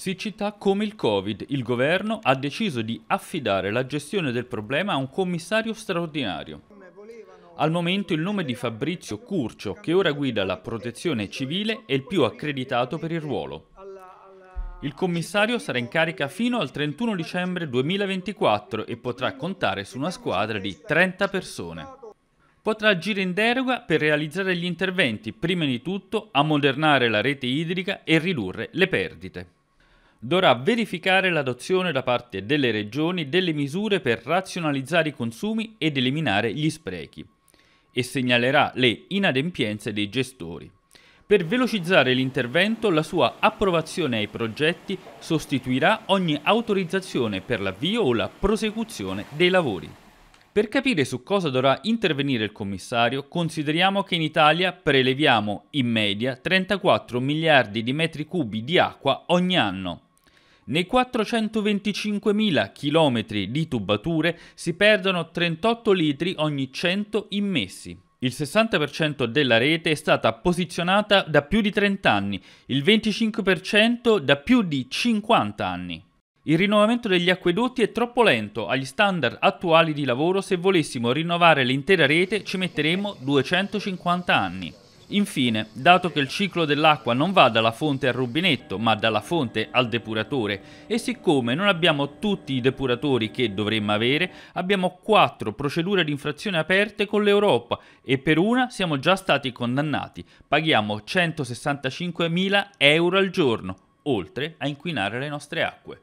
Siccità come il Covid, il governo ha deciso di affidare la gestione del problema a un commissario straordinario. Al momento il nome di Fabrizio Curcio, che ora guida la protezione civile, è il più accreditato per il ruolo. Il commissario sarà in carica fino al 31 dicembre 2024 e potrà contare su una squadra di 30 persone potrà agire in deroga per realizzare gli interventi, prima di tutto ammodernare la rete idrica e ridurre le perdite dovrà verificare l'adozione da parte delle regioni delle misure per razionalizzare i consumi ed eliminare gli sprechi e segnalerà le inadempienze dei gestori. Per velocizzare l'intervento, la sua approvazione ai progetti sostituirà ogni autorizzazione per l'avvio o la prosecuzione dei lavori. Per capire su cosa dovrà intervenire il commissario, consideriamo che in Italia preleviamo in media 34 miliardi di metri cubi di acqua ogni anno. Nei 425.000 km di tubature si perdono 38 litri ogni 100 immessi. Il 60% della rete è stata posizionata da più di 30 anni, il 25% da più di 50 anni. Il rinnovamento degli acquedotti è troppo lento agli standard attuali di lavoro, se volessimo rinnovare l'intera rete ci metteremmo 250 anni. Infine, dato che il ciclo dell'acqua non va dalla fonte al rubinetto, ma dalla fonte al depuratore, e siccome non abbiamo tutti i depuratori che dovremmo avere, abbiamo quattro procedure di infrazione aperte con l'Europa e per una siamo già stati condannati. Paghiamo 165.000 euro al giorno, oltre a inquinare le nostre acque.